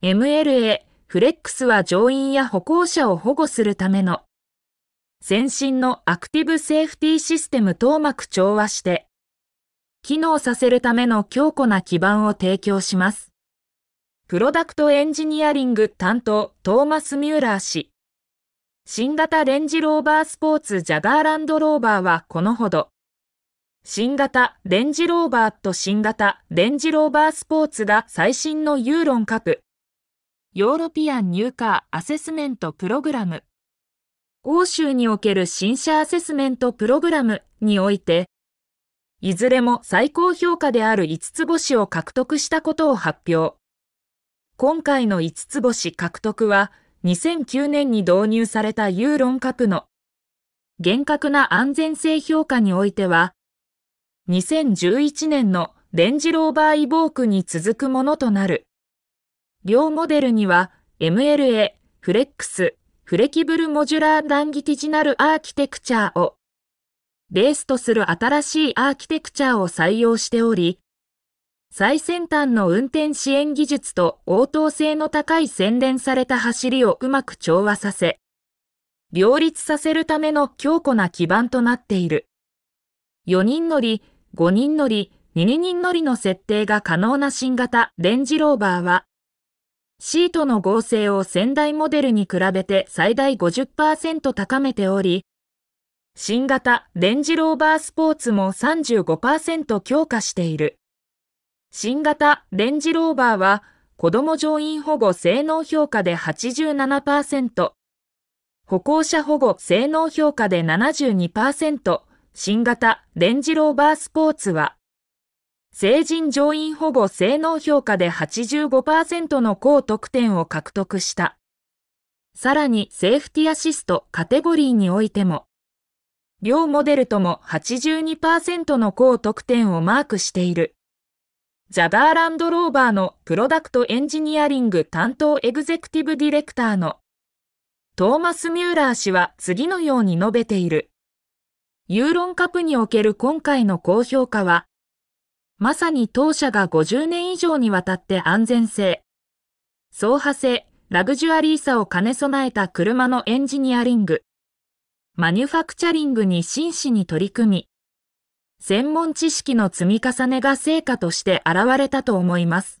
MLA フレックスは乗員や歩行者を保護するための先進のアクティブセーフティシステム等膜調和して機能させるための強固な基盤を提供します。プロダクトエンジニアリング担当トーマス・ミューラー氏新型レンジローバースポーツジャガーランドローバーはこのほど新型レンジローバーと新型レンジローバースポーツが最新のユーロンカップヨーロピアン入荷アセスメントプログラム欧州における新車アセスメントプログラムにおいて、いずれも最高評価である5つ星を獲得したことを発表。今回の5つ星獲得は、2009年に導入されたユーロンカプの厳格な安全性評価においては、2011年のレンジローバーイボークに続くものとなる。両モデルには MLA、フレックス、フレキブルモジュラーダンギティジナルアーキテクチャーをベースとする新しいアーキテクチャーを採用しており、最先端の運転支援技術と応答性の高い洗練された走りをうまく調和させ、両立させるための強固な基盤となっている。4人乗り、5人乗り、2人乗りの設定が可能な新型レンジローバーは、シートの合成を先代モデルに比べて最大50%高めており、新型レンジローバースポーツも35%強化している。新型レンジローバーは子供乗員保護性能評価で87%、歩行者保護性能評価で72%、新型レンジローバースポーツは成人乗員保護性能評価で85%の高得点を獲得した。さらにセーフティアシストカテゴリーにおいても、両モデルとも82%の高得点をマークしている。ジャガーランドローバーのプロダクトエンジニアリング担当エグゼクティブディレクターのトーマス・ミューラー氏は次のように述べている。ユーロンカップにおける今回の高評価はまさに当社が50年以上にわたって安全性、走破性、ラグジュアリーさを兼ね備えた車のエンジニアリング、マニュファクチャリングに真摯に取り組み、専門知識の積み重ねが成果として現れたと思います。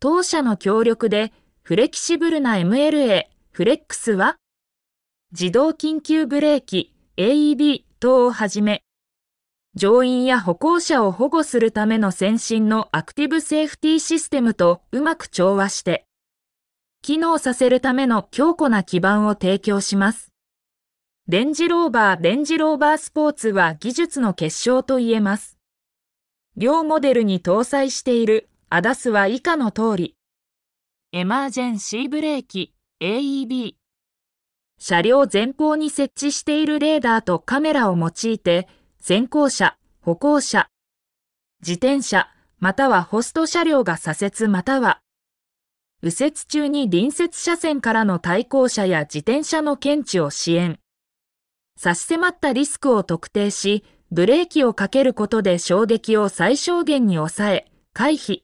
当社の協力で、フレキシブルな MLA、フレックスは、自動緊急ブレーキ、AEB 等をはじめ、乗員や歩行者を保護するための先進のアクティブセーフティシステムとうまく調和して、機能させるための強固な基盤を提供します。レンジローバー、レンジローバースポーツは技術の結晶と言えます。両モデルに搭載しているアダスは以下の通り。エマージェンシーブレーキ、AEB。車両前方に設置しているレーダーとカメラを用いて、先行車、歩行者、自転車、またはホスト車両が左折または、右折中に隣接車線からの対向車や自転車の検知を支援。差し迫ったリスクを特定し、ブレーキをかけることで衝撃を最小限に抑え、回避。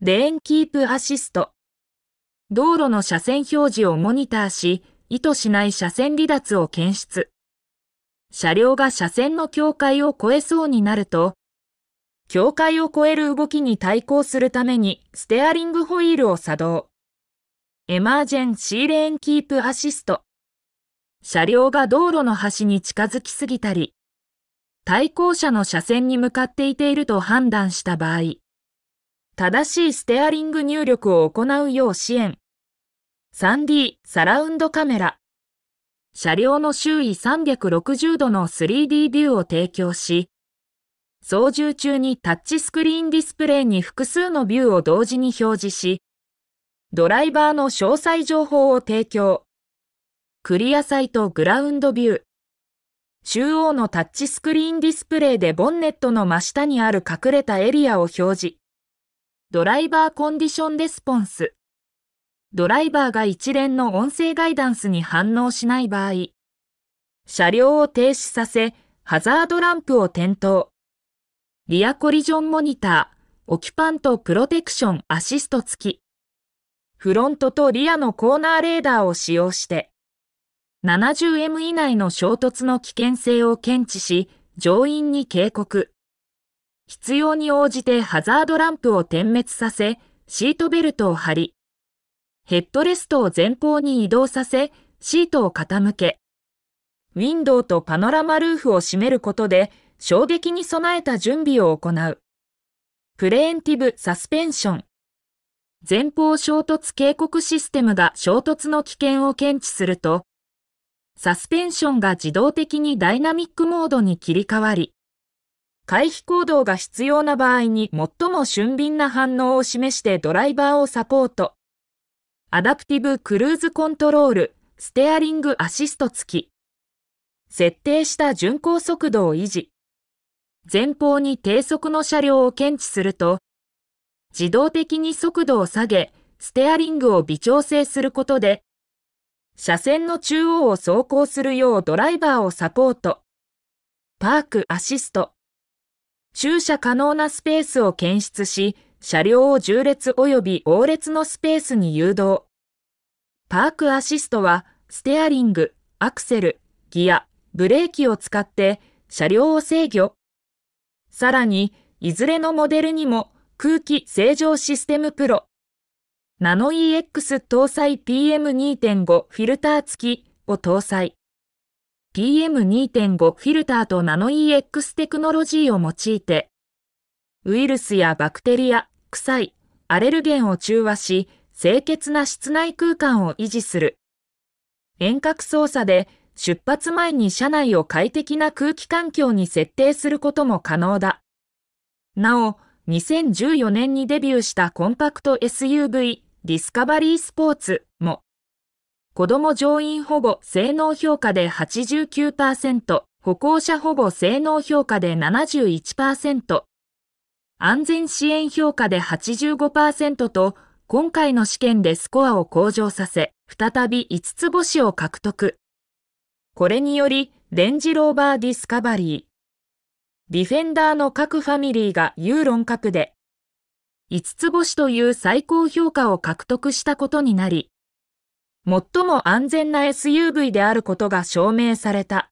レーンキープアシスト。道路の車線表示をモニターし、意図しない車線離脱を検出。車両が車線の境界を越えそうになると、境界を越える動きに対抗するためにステアリングホイールを作動。エマージェンシーレーンキープアシスト。車両が道路の端に近づきすぎたり、対向車の車線に向かっていていると判断した場合、正しいステアリング入力を行うよう支援。3D サラウンドカメラ。車両の周囲360度の 3D ビューを提供し、操縦中にタッチスクリーンディスプレイに複数のビューを同時に表示し、ドライバーの詳細情報を提供。クリアサイトグラウンドビュー。中央のタッチスクリーンディスプレイでボンネットの真下にある隠れたエリアを表示。ドライバーコンディションレスポンス。ドライバーが一連の音声ガイダンスに反応しない場合、車両を停止させ、ハザードランプを点灯、リアコリジョンモニター、オキュパントプロテクションアシスト付き、フロントとリアのコーナーレーダーを使用して、70M 以内の衝突の危険性を検知し、乗員に警告。必要に応じてハザードランプを点滅させ、シートベルトを張り、ヘッドレストを前方に移動させ、シートを傾け、ウィンドウとパノラマルーフを閉めることで、衝撃に備えた準備を行う。プレーンティブサスペンション。前方衝突警告システムが衝突の危険を検知すると、サスペンションが自動的にダイナミックモードに切り替わり、回避行動が必要な場合に最も俊敏な反応を示してドライバーをサポート。アダプティブクルーズコントロール、ステアリングアシスト付き。設定した巡航速度を維持。前方に低速の車両を検知すると、自動的に速度を下げ、ステアリングを微調整することで、車線の中央を走行するようドライバーをサポート。パークアシスト。駐車可能なスペースを検出し、車両を縦列及び横列のスペースに誘導。パークアシストは、ステアリング、アクセル、ギア、ブレーキを使って車両を制御。さらに、いずれのモデルにも空気清浄システムプロ。ナノ EX 搭載 PM2.5 フィルター付きを搭載。PM2.5 フィルターとナノ EX テクノロジーを用いて、ウイルスやバクテリア、臭い、アレルゲンを中和し、清潔な室内空間を維持する。遠隔操作で出発前に車内を快適な空気環境に設定することも可能だ。なお、2014年にデビューしたコンパクト SUV ディスカバリースポーツも、子供乗員保護性能評価で89%、歩行者保護性能評価で71%、安全支援評価で85%と、今回の試験でスコアを向上させ、再び5つ星を獲得。これにより、レンジローバーディスカバリー。ディフェンダーの各ファミリーがユーロン各で、5つ星という最高評価を獲得したことになり、最も安全な SUV であることが証明された。